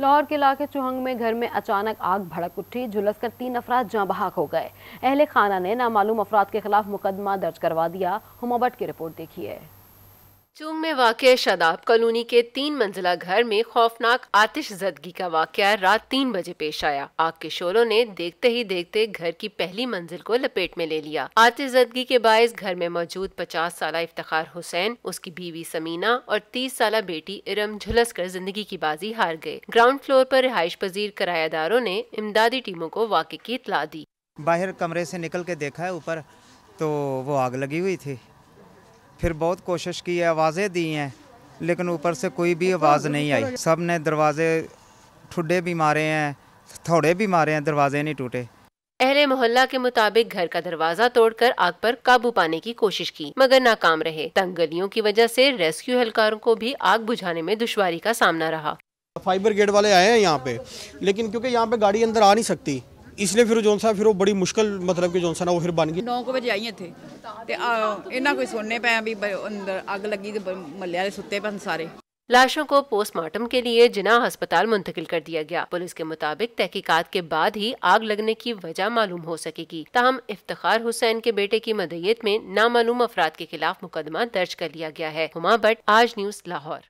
लाहौर के इलाके चुहंग में घर में अचानक आग भड़क उठी झुलसकर तीन अफराद जहाँ बहाक हो गए अहले खाना ने नामालूम अफराद के खिलाफ मुकदमा दर्ज करवा दिया हुमा भट्ट की रिपोर्ट देखी है चुंग में वाक़ शादाब कॉलोनी के तीन मंजिला घर में खौफनाक आतिश जदगी का वाक़ रात तीन बजे पेश आया आग के शोरों ने देखते ही देखते घर की पहली मंजिल को लपेट में ले लिया आतिश जदगी के बायस घर में मौजूद पचास साल इफ्तार हुसैन उसकी बीवी समीना और तीस साल बेटी इरम झुलस कर जिंदगी की बाजी हार गए ग्राउंड फ्लोर आरोप रिहाइश पजीर किरायादारों ने इमदादी टीमों को वाक की इतला दी बाहर कमरे ऐसी निकल के देखा है ऊपर तो वो आग लगी हुई थी फिर बहुत कोशिश की है आवाज़ें दी हैं लेकिन ऊपर से कोई भी आवाज़ नहीं आई सब ने दरवाजे ठुडे भी मारे हैं थोड़े भी मारे हैं दरवाजे नहीं टूटे अहले मोहल्ला के मुताबिक घर का दरवाजा तोड़कर आग पर काबू पाने की कोशिश की मगर नाकाम रहे तंग गलियों की वजह से रेस्क्यू हेलकारों को भी आग बुझाने में दुश्वारी का सामना रहा फाइबर गेट वाले आए हैं यहाँ पे लेकिन क्योंकि यहाँ पे गाड़ी अंदर आ नहीं सकती इसलिए फिर जो फिर ਫਿਰ ਉਹ ਬੜੀ ਮੁਸ਼ਕਲ ਮਤਲਬ ਕਿ ਜੋਨ ਸਾਹਿਬ ਉਹ ਫਿਰ ਬਣ ਗਈ 9 ਵਜੇ ਆਈ ਇੱਥੇ ਤੇ ਇਹਨਾਂ ਕੋਈ ਸੋਨੇ ਪਏ ਵੀ ਅੰਦਰ ਅੱਗ ਲੱਗੀ ਤੇ ਮੱਲੇ ਵਾਲੇ ਸੁੱਤੇ ਪਏ लाशों को पोस्टमार्टम के लिए जिना अस्पताल मुंतकिल कर दिया गया पुलिस के मुताबिक तहकीकात के बाद ही आग लगने की वजह मालूम हो सकेगी तहम इफ्तार हुसैन के बेटे की मदयत में नामालूम अफराद के खिलाफ मुकदमा दर्ज कर लिया गया है हुमा भट्ट आज न्यूज लाहौर